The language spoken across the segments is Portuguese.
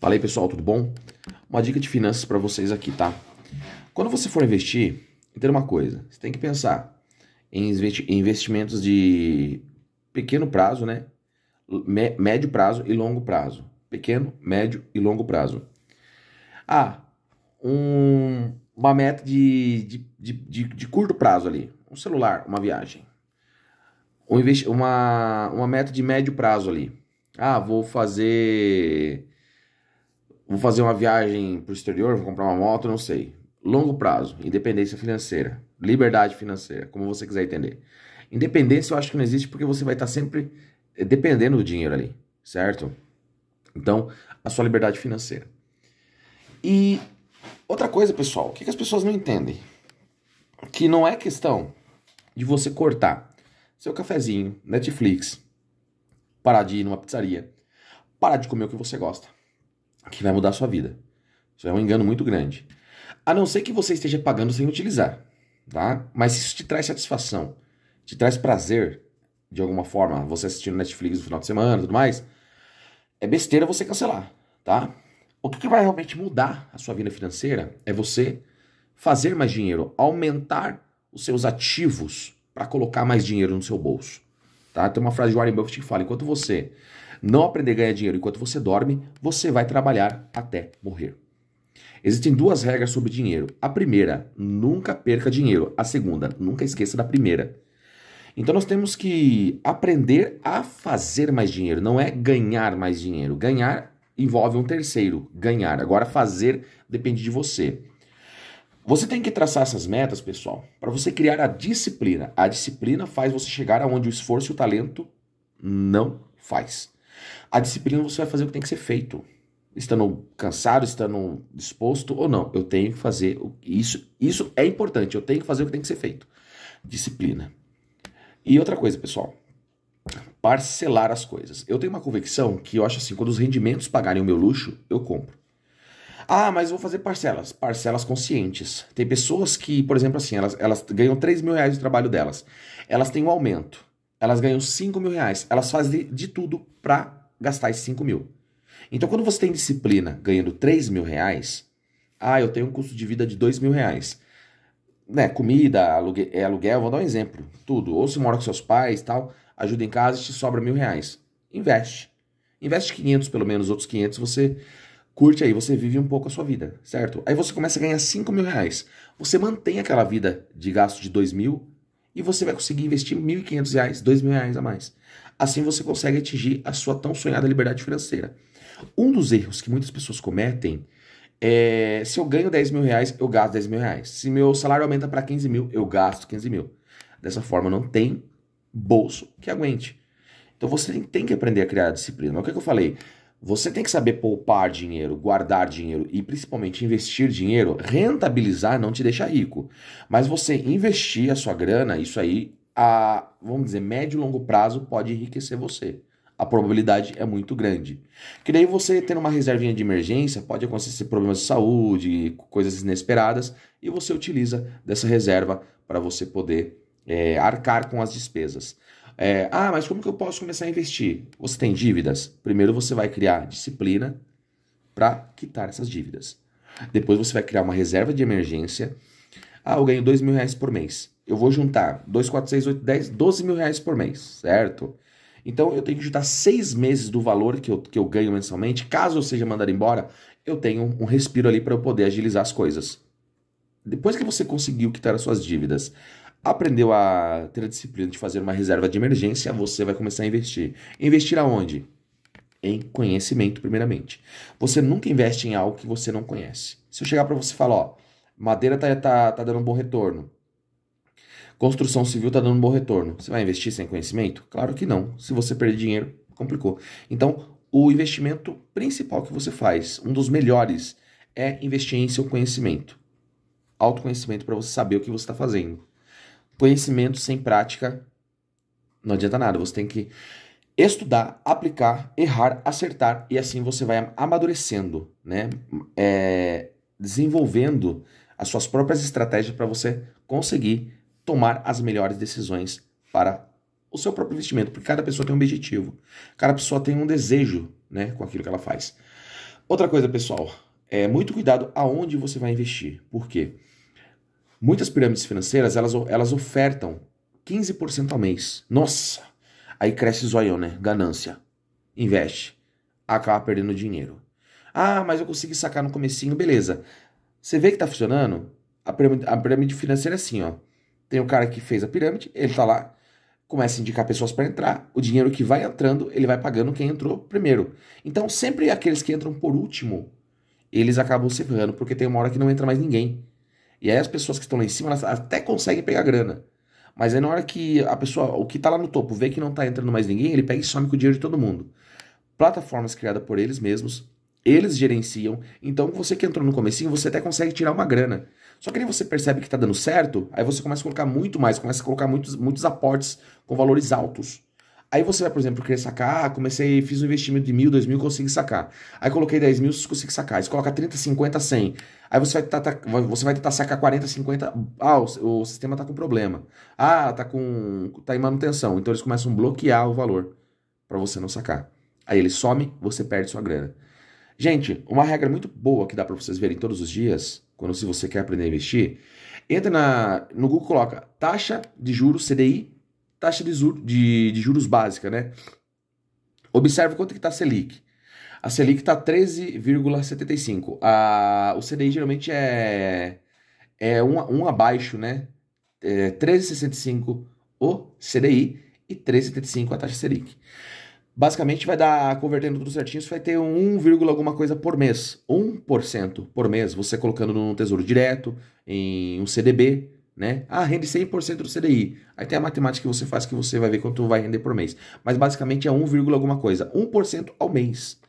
Fala aí pessoal, tudo bom? Uma dica de finanças para vocês aqui, tá? Quando você for investir, entenda uma coisa: você tem que pensar em investimentos de pequeno prazo, né? médio prazo e longo prazo. Pequeno, médio e longo prazo. Ah, um, uma meta de, de, de, de, de curto prazo ali. Um celular, uma viagem. Um uma, uma meta de médio prazo ali. Ah, vou fazer vou fazer uma viagem para o exterior, vou comprar uma moto, não sei. Longo prazo, independência financeira, liberdade financeira, como você quiser entender. Independência eu acho que não existe porque você vai estar tá sempre eh, dependendo do dinheiro ali, certo? Então, a sua liberdade financeira. E outra coisa, pessoal, o que, que as pessoas não entendem? Que não é questão de você cortar seu cafezinho, Netflix, parar de ir numa pizzaria, parar de comer o que você gosta que vai mudar a sua vida. Isso é um engano muito grande. A não ser que você esteja pagando sem utilizar, tá? Mas se isso te traz satisfação, te traz prazer, de alguma forma, você assistindo Netflix no final de semana e tudo mais, é besteira você cancelar, tá? O que, vai realmente mudar a sua vida financeira é você fazer mais dinheiro, aumentar os seus ativos para colocar mais dinheiro no seu bolso, tá? Tem uma frase de Warren Buffett que fala: enquanto você não aprender a ganhar dinheiro enquanto você dorme, você vai trabalhar até morrer. Existem duas regras sobre dinheiro. A primeira, nunca perca dinheiro. A segunda, nunca esqueça da primeira. Então nós temos que aprender a fazer mais dinheiro, não é ganhar mais dinheiro. Ganhar envolve um terceiro, ganhar. Agora fazer depende de você. Você tem que traçar essas metas, pessoal, para você criar a disciplina. A disciplina faz você chegar aonde o esforço e o talento não faz. A disciplina você vai fazer o que tem que ser feito. Estando cansado, estando disposto ou não, eu tenho que fazer isso. Isso é importante, eu tenho que fazer o que tem que ser feito. Disciplina. E outra coisa, pessoal, parcelar as coisas. Eu tenho uma convicção que eu acho assim, quando os rendimentos pagarem o meu luxo, eu compro. Ah, mas vou fazer parcelas, parcelas conscientes. Tem pessoas que, por exemplo, assim, elas, elas ganham 3 mil reais do trabalho delas. Elas têm um aumento. Elas ganham 5 mil reais. Elas fazem de tudo para gastar esses 5 mil. Então, quando você tem disciplina ganhando 3 mil reais, ah, eu tenho um custo de vida de 2 mil reais. Né, comida, é, aluguel, vou dar um exemplo. Tudo. Ou se mora com seus pais tal, ajuda em casa e te sobra mil reais. Investe. Investe 500 pelo menos, outros 500 você curte aí, você vive um pouco a sua vida, certo? Aí você começa a ganhar 5 mil reais. Você mantém aquela vida de gasto de 2 mil e você vai conseguir investir R$ 1.500, R$ reais a mais. Assim você consegue atingir a sua tão sonhada liberdade financeira. Um dos erros que muitas pessoas cometem é, se eu ganho R$ mil reais, eu gasto R$ mil reais. Se meu salário aumenta para R$ mil, eu gasto R$ mil. Dessa forma, não tem bolso que aguente. Então você tem que aprender a criar a disciplina. O que, é que eu falei? Você tem que saber poupar dinheiro, guardar dinheiro e principalmente investir dinheiro. Rentabilizar não te deixa rico, mas você investir a sua grana, isso aí, a, vamos dizer, médio e longo prazo pode enriquecer você. A probabilidade é muito grande. Que daí você tendo uma reservinha de emergência, pode acontecer problemas de saúde, coisas inesperadas, e você utiliza dessa reserva para você poder é, arcar com as despesas. É, ah, mas como que eu posso começar a investir? Você tem dívidas? Primeiro você vai criar disciplina para quitar essas dívidas. Depois você vai criar uma reserva de emergência. Ah, eu ganho 2 mil reais por mês. Eu vou juntar 2, 4, 6, 8, 10, 12 mil reais por mês, certo? Então eu tenho que juntar seis meses do valor que eu, que eu ganho mensalmente. Caso eu seja mandado embora, eu tenho um respiro ali para eu poder agilizar as coisas. Depois que você conseguiu quitar as suas dívidas, Aprendeu a ter a disciplina de fazer uma reserva de emergência, você vai começar a investir. Investir aonde? Em conhecimento, primeiramente. Você nunca investe em algo que você não conhece. Se eu chegar para você e falar, ó, madeira tá, tá, tá dando um bom retorno, construção civil tá dando um bom retorno, você vai investir sem conhecimento? Claro que não. Se você perder dinheiro, complicou. Então, o investimento principal que você faz, um dos melhores, é investir em seu conhecimento. Autoconhecimento para você saber o que você está fazendo. Conhecimento sem prática não adianta nada. Você tem que estudar, aplicar, errar, acertar e assim você vai amadurecendo, né? É, desenvolvendo as suas próprias estratégias para você conseguir tomar as melhores decisões para o seu próprio investimento, porque cada pessoa tem um objetivo, cada pessoa tem um desejo, né, com aquilo que ela faz. Outra coisa, pessoal, é muito cuidado aonde você vai investir, porque Muitas pirâmides financeiras, elas, elas ofertam 15% ao mês. Nossa! Aí cresce zoião, né? Ganância. Investe. Acaba perdendo dinheiro. Ah, mas eu consegui sacar no comecinho, beleza. Você vê que tá funcionando? A pirâmide, a pirâmide financeira é assim, ó. Tem o um cara que fez a pirâmide, ele tá lá, começa a indicar pessoas para entrar. O dinheiro que vai entrando, ele vai pagando quem entrou primeiro. Então, sempre aqueles que entram por último, eles acabam se ferrando, porque tem uma hora que não entra mais ninguém. E aí as pessoas que estão lá em cima, elas até conseguem pegar grana. Mas aí na hora que a pessoa, o que tá lá no topo, vê que não tá entrando mais ninguém, ele pega e some com o dinheiro de todo mundo. Plataformas criadas por eles mesmos, eles gerenciam. Então você que entrou no comecinho, você até consegue tirar uma grana. Só que aí você percebe que tá dando certo, aí você começa a colocar muito mais, começa a colocar muitos, muitos aportes com valores altos. Aí você vai, por exemplo, querer sacar, ah, comecei, fiz um investimento de mil, dois mil, consegui sacar. Aí coloquei 10 mil, consegui sacar. Aí você coloca 30, 50, 100. Aí você vai tentar, tá, tá, você vai tentar sacar 40, 50. Ah, o, o sistema está com problema. Ah, tá com. tá em manutenção. Então eles começam a bloquear o valor para você não sacar. Aí ele some, você perde sua grana. Gente, uma regra muito boa que dá para vocês verem todos os dias, quando se você quer aprender a investir, entra na, no Google, coloca taxa de juros CDI taxa de, de, de juros básica, né? Observe quanto que está a Selic. A Selic está 13,75. o CDI geralmente é, é um, um abaixo, né? É 13,65 o CDI e 13,75 a taxa Selic. Basicamente vai dar, convertendo tudo certinho, você vai ter 1, alguma coisa por mês. 1% por mês, você colocando no Tesouro Direto, em um CDB, né? Ah, rende 100% do CDI. Aí tem a matemática que você faz que você vai ver quanto vai render por mês. Mas basicamente é 1, alguma coisa. 1% ao mês.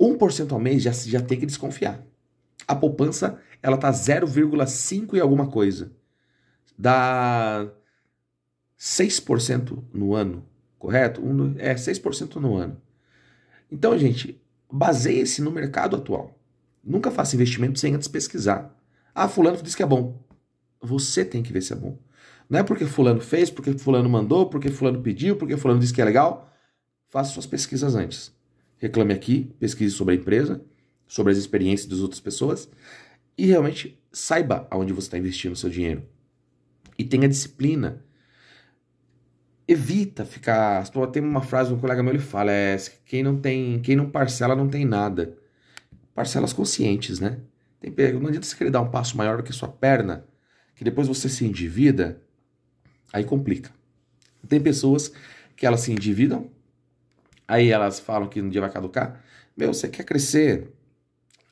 1% ao mês já, já tem que desconfiar. A poupança, ela tá 0,5 e alguma coisa. Dá 6% no ano, correto? Um, é, 6% no ano. Então, gente, baseie-se no mercado atual. Nunca faça investimento sem antes pesquisar. Ah, fulano disse que é bom. Você tem que ver se é bom. Não é porque fulano fez, porque fulano mandou, porque fulano pediu, porque fulano disse que é legal. Faça suas pesquisas antes. Reclame aqui, pesquise sobre a empresa, sobre as experiências das outras pessoas e realmente saiba aonde você está investindo o seu dinheiro. E tenha disciplina. Evita ficar. Tem uma frase, um colega meu ele fala: é, quem não tem, quem não parcela não tem nada. Parcelas conscientes, né? Tem, não adianta você querer dar um passo maior do que sua perna que depois você se endivida, aí complica. Tem pessoas que elas se endividam, aí elas falam que no um dia vai caducar. Meu, você quer crescer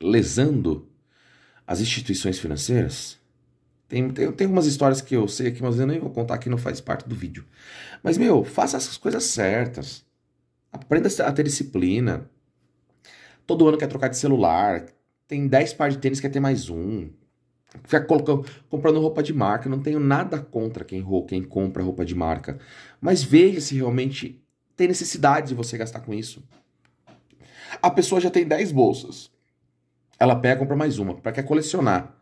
lesando as instituições financeiras? Tem, tem, tem algumas histórias que eu sei aqui, mas eu nem vou contar que não faz parte do vídeo. Mas, meu, faça essas coisas certas. Aprenda a ter disciplina. Todo ano quer trocar de celular. Tem 10 pares de tênis, quer ter mais um ficar colocando, comprando roupa de marca. não tenho nada contra quem, quem compra roupa de marca. Mas veja se realmente tem necessidade de você gastar com isso. A pessoa já tem 10 bolsas. Ela pega e compra mais uma, para quer colecionar.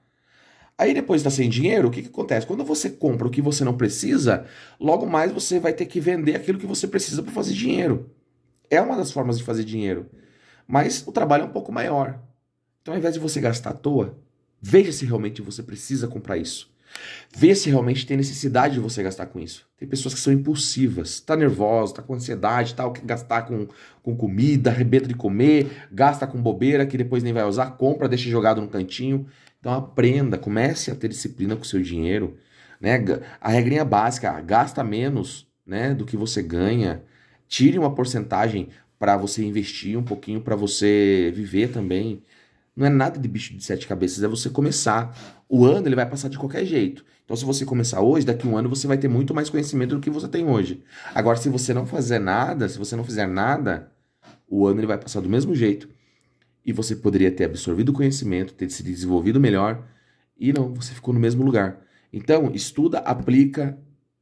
Aí depois está sem dinheiro, o que, que acontece? Quando você compra o que você não precisa, logo mais você vai ter que vender aquilo que você precisa para fazer dinheiro. É uma das formas de fazer dinheiro. Mas o trabalho é um pouco maior. Então, ao invés de você gastar à toa, Veja se realmente você precisa comprar isso. Vê se realmente tem necessidade de você gastar com isso. Tem pessoas que são impulsivas, tá nervoso, tá com ansiedade, tal, tá, quer gastar com, com comida, arrebenta de comer, gasta com bobeira que depois nem vai usar, compra, deixa jogado no cantinho. Então aprenda, comece a ter disciplina com o seu dinheiro. Né? A regrinha básica, ah, gasta menos né, do que você ganha. Tire uma porcentagem para você investir um pouquinho, para você viver também. Não é nada de bicho de sete cabeças, é você começar. O ano ele vai passar de qualquer jeito. Então, se você começar hoje, daqui um ano você vai ter muito mais conhecimento do que você tem hoje. Agora, se você não fazer nada, se você não fizer nada, o ano ele vai passar do mesmo jeito. E você poderia ter absorvido conhecimento, ter se desenvolvido melhor, e não, você ficou no mesmo lugar. Então, estuda, aplica,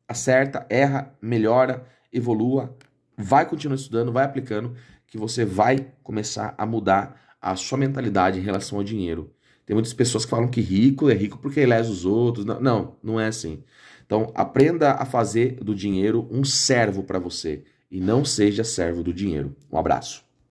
acerta, erra, melhora, evolua, vai continuar estudando, vai aplicando, que você vai começar a mudar a sua mentalidade em relação ao dinheiro. Tem muitas pessoas que falam que rico é rico porque é os outros. Não, não, não é assim. Então, aprenda a fazer do dinheiro um servo para você e não seja servo do dinheiro. Um abraço.